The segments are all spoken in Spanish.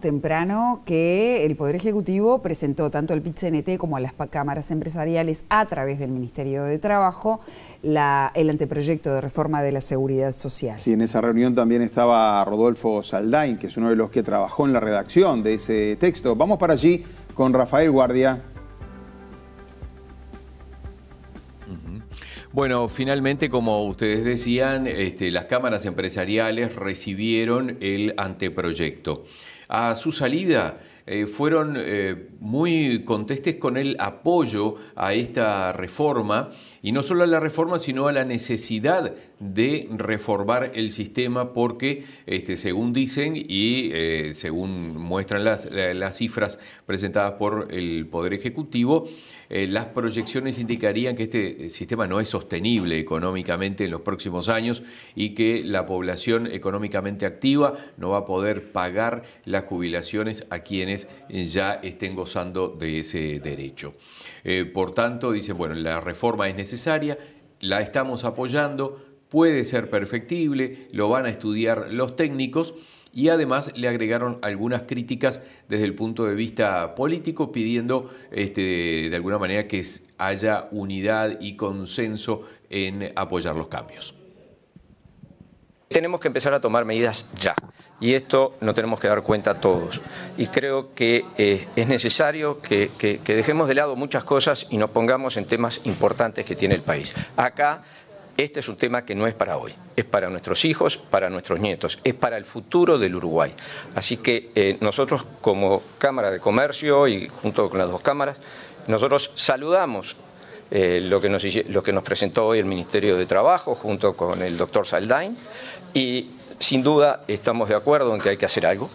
temprano que el Poder Ejecutivo presentó tanto al pit como a las cámaras empresariales a través del Ministerio de Trabajo el anteproyecto de reforma de la seguridad social. Sí, en esa reunión también estaba Rodolfo Saldain, que es uno de los que trabajó en la redacción de ese texto. Vamos para allí con Rafael Guardia. Bueno, finalmente, como ustedes decían, este, las cámaras empresariales recibieron el anteproyecto a su salida eh, fueron eh, muy contestes con el apoyo a esta reforma, y no solo a la reforma, sino a la necesidad de reformar el sistema, porque este, según dicen y eh, según muestran las cifras presentadas por el Poder Ejecutivo, eh, las proyecciones indicarían que este eh, sistema no es sostenible económicamente en los próximos años y que la población económicamente activa no va a poder pagar las jubilaciones a quienes ya estén gozando de ese derecho. Eh, por tanto, dicen, bueno, la reforma es necesaria, la estamos apoyando, puede ser perfectible, lo van a estudiar los técnicos y además le agregaron algunas críticas desde el punto de vista político, pidiendo este, de alguna manera que haya unidad y consenso en apoyar los cambios. Tenemos que empezar a tomar medidas ya y esto no tenemos que dar cuenta todos. Y creo que eh, es necesario que, dejemos de lado muchas cosas y nos pongamos en temas importantes que tiene el país. Acá este es un tema que no es para hoy, es para nuestros hijos, para nuestros nietos, es para el futuro del Uruguay. Así que eh, nosotros como Cámara de Comercio y junto con las dos cámaras, nosotros saludamos eh, lo, que nos, presentó hoy el Ministerio de Trabajo junto con el doctor Saldain y sin duda estamos de acuerdo en que hay que hacer algo.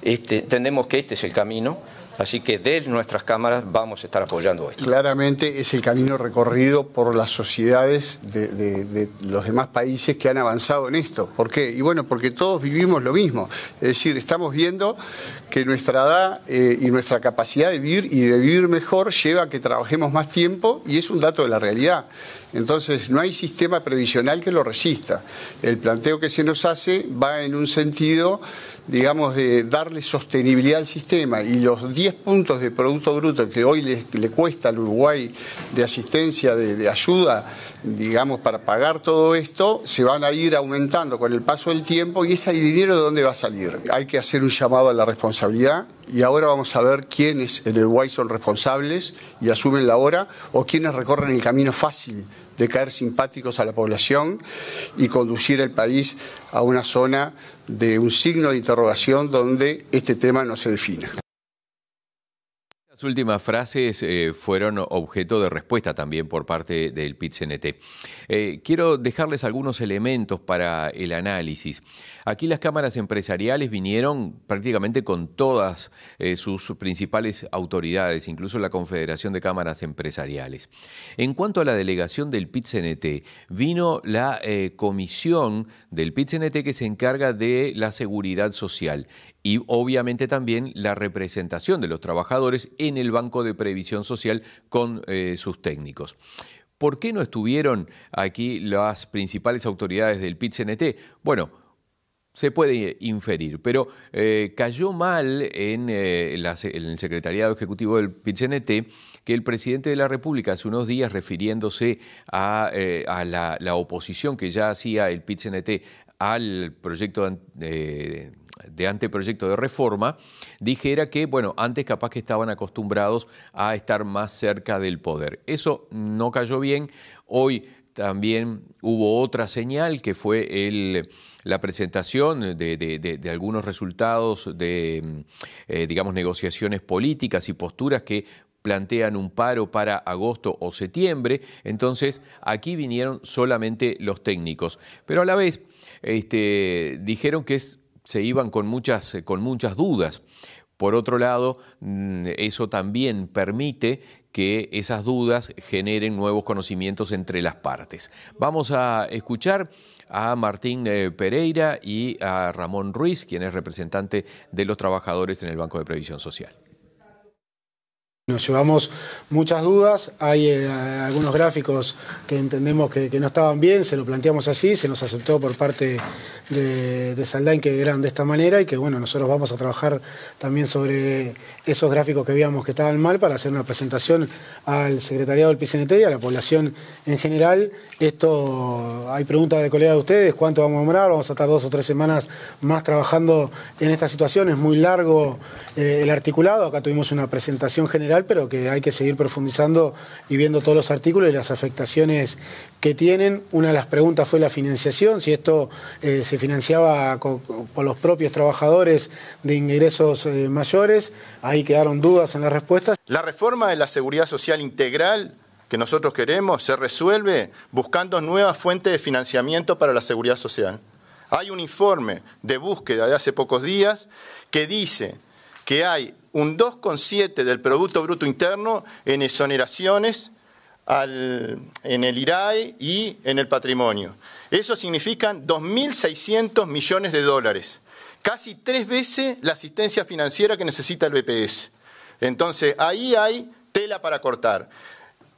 Este, entendemos que este es el camino Así que desde nuestras cámaras vamos a estar apoyando esto. Claramente es el camino recorrido por las sociedades de, los demás países que han avanzado en esto. ¿Por qué? Y bueno, porque todos vivimos lo mismo. Es decir, estamos viendo que nuestra edad eh, y nuestra capacidad de vivir y de vivir mejor lleva a que trabajemos más tiempo y es un dato de la realidad. Entonces, no hay sistema previsional que lo resista. El planteo que se nos hace va en un sentido, digamos, de darle sostenibilidad al sistema. Y los 10 puntos de Producto Bruto que hoy le, cuesta al Uruguay de asistencia, de, de, ayuda, digamos, para pagar todo esto, se van a ir aumentando con el paso del tiempo y ese dinero de dónde va a salir. Hay que hacer un llamado a la responsabilidad y ahora vamos a ver quiénes en el Guay son responsables y asumen la hora o quiénes recorren el camino fácil de caer simpáticos a la población y conducir el país a una zona de un signo de interrogación donde este tema no se defina. Las últimas frases eh, fueron objeto de respuesta también por parte del PITCNT. Eh, quiero dejarles algunos elementos para el análisis. Aquí las cámaras empresariales vinieron prácticamente con todas eh, sus principales autoridades, incluso la Confederación de Cámaras Empresariales. En cuanto a la delegación del PITCNT, vino la comisión del PITCNT que se encarga de la seguridad social y obviamente también la representación de los trabajadores en el Banco de Previsión Social con eh, sus técnicos. ¿Por qué no estuvieron aquí las principales autoridades del pit Bueno, se puede inferir, pero eh, cayó mal eh, en, el secretariado ejecutivo del pit que el presidente de la República hace unos días, refiriéndose a, la, oposición que ya hacía el pit al proyecto de de anteproyecto de reforma, dijera que, bueno, antes capaz que estaban acostumbrados a estar más cerca del poder. Eso no cayó bien. Hoy también hubo otra señal que fue el, la presentación de, algunos resultados de, eh, digamos, negociaciones políticas y posturas que plantean un paro para agosto o septiembre. Entonces, aquí vinieron solamente los técnicos. Pero a la vez, este, dijeron que es se iban con muchas, eh, con muchas dudas. Por otro lado, mm, eso también permite que esas dudas generen nuevos conocimientos entre las partes. Vamos a escuchar a Martín eh, Pereira y a Ramón Ruiz, quien es representante de los trabajadores en el Banco de Previsión Social. Nos llevamos muchas dudas, hay eh, algunos gráficos que entendemos que, no estaban bien, se lo planteamos así, se nos aceptó por parte de, de Saldain que eran de esta manera y que bueno, nosotros vamos a trabajar también sobre esos gráficos que veíamos que estaban mal para hacer una presentación al secretariado del PCNT y a la población en general. Esto, hay preguntas de colegas de ustedes, ¿cuánto vamos a demorar? Vamos a estar dos o tres semanas más trabajando en esta situación, es muy largo eh, el articulado, acá tuvimos una presentación general pero que hay que seguir profundizando y viendo todos los artículos y las afectaciones que tienen. Una de las preguntas fue la financiación, si esto eh, se financiaba por los propios trabajadores de ingresos eh, mayores. Ahí quedaron dudas en las respuestas. La reforma de la seguridad social integral que nosotros queremos se resuelve buscando nuevas fuentes de financiamiento para la seguridad social. Hay un informe de búsqueda de hace pocos días que dice que hay un 2,7 del Producto Bruto Interno en exoneraciones en el IRAE y en el patrimonio. Eso significan 2.600 millones de dólares, casi tres veces la asistencia financiera que necesita el BPS. Entonces, ahí hay tela para cortar.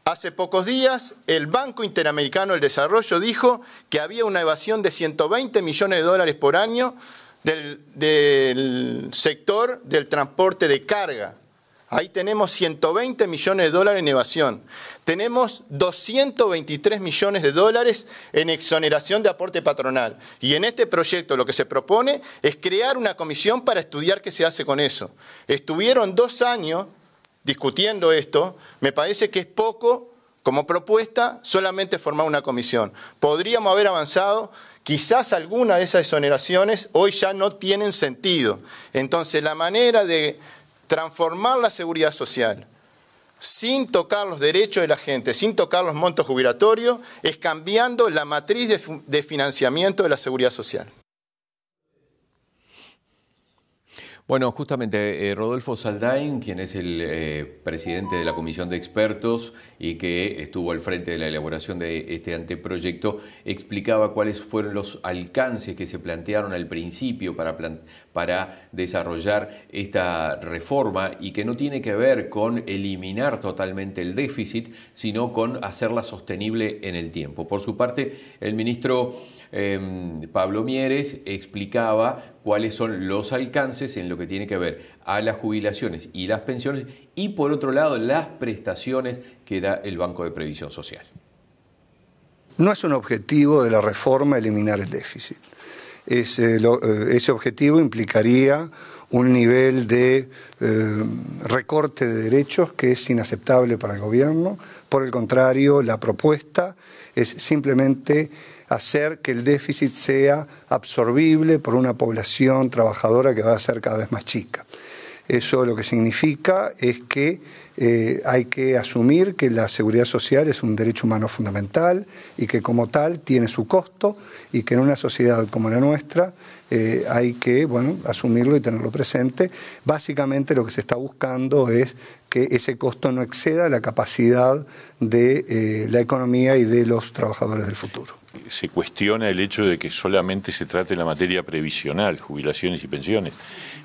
Hace pocos días, el Banco Interamericano del Desarrollo dijo que había una evasión de 120 millones de dólares por año del, sector del transporte de carga. Ahí tenemos 120 millones de dólares en evasión. Tenemos 223 millones de dólares en exoneración de aporte patronal. Y en este proyecto lo que se propone es crear una comisión para estudiar qué se hace con eso. Estuvieron dos años discutiendo esto. Me parece que es poco como propuesta, solamente formar una comisión. Podríamos haber avanzado, quizás alguna de esas exoneraciones hoy ya no tienen sentido. Entonces, la manera de transformar la seguridad social sin tocar los derechos de la gente, sin tocar los montos jubilatorios, es cambiando la matriz de financiamiento de la seguridad social. Bueno, justamente eh, Rodolfo Saldain, quien es el eh, presidente de la Comisión de Expertos y que estuvo al frente de la elaboración de este anteproyecto, explicaba cuáles fueron los alcances que se plantearon al principio para, desarrollar esta reforma y que no tiene que ver con eliminar totalmente el déficit, sino con hacerla sostenible en el tiempo. Por su parte, el ministro em, Pablo Mieres explicaba cuáles son los alcances en lo que tiene que ver a las jubilaciones y las pensiones y por otro lado las prestaciones que da el Banco de Previsión Social. No es un objetivo de la reforma eliminar el déficit. Eh, eh, ese, objetivo implicaría un nivel de eh, recorte de derechos que es inaceptable para el gobierno. Por el contrario, la propuesta es simplemente hacer que el déficit sea absorbible por una población trabajadora que va a ser cada vez más chica. Eso lo que significa es que eh, hay que asumir que la seguridad social es un derecho humano fundamental y que como tal tiene su costo y que en una sociedad como la nuestra eh, hay que bueno, asumirlo y tenerlo presente. Básicamente lo que se está buscando es que ese costo no exceda la capacidad de eh, la economía y de los trabajadores del futuro. Se cuestiona el hecho de que solamente se trate la materia previsional, jubilaciones y pensiones.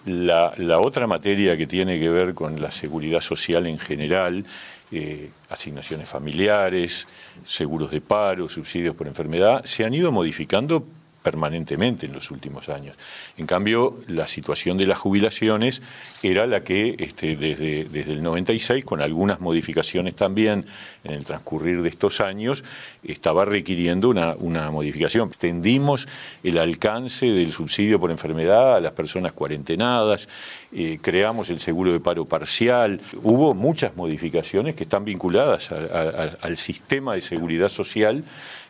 La, otra materia que tiene que ver con la seguridad social en general, eh, asignaciones familiares, seguros de paro, subsidios por enfermedad, se han ido modificando permanentemente en los últimos años. En cambio, la situación de las jubilaciones era la que este, desde, desde, el 96, con algunas modificaciones también en el transcurrir de estos años, estaba requiriendo una, modificación. Extendimos el alcance del subsidio por enfermedad a las personas cuarentenadas, eh, creamos el seguro de paro parcial, hubo muchas modificaciones que están vinculadas al sistema de seguridad social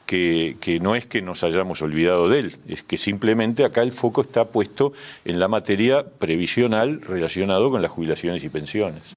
que, no es que nos hayamos olvidado de él, es que simplemente acá el foco está puesto en la materia previsional relacionado con las jubilaciones y pensiones.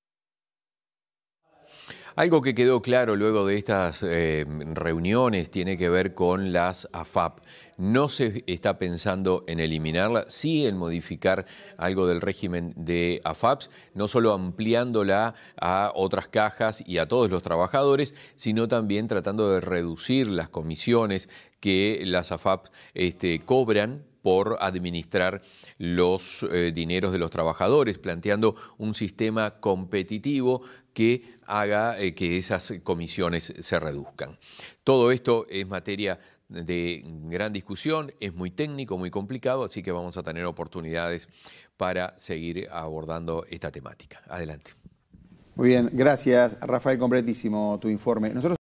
Algo que quedó claro luego de estas eh, reuniones tiene que ver con las AFAP. No se está pensando en eliminarla, sí en modificar algo del régimen de AFAPs, no solo ampliándola a otras cajas y a todos los trabajadores, sino también tratando de reducir las comisiones que las AFAP este, cobran por administrar los eh, dineros de los trabajadores, planteando un sistema competitivo que haga eh, que esas comisiones se reduzcan. Todo esto es materia de gran discusión, es muy técnico, muy complicado, así que vamos a tener oportunidades para seguir abordando esta temática. Adelante. Muy bien, gracias Rafael, completísimo tu informe. Nosotros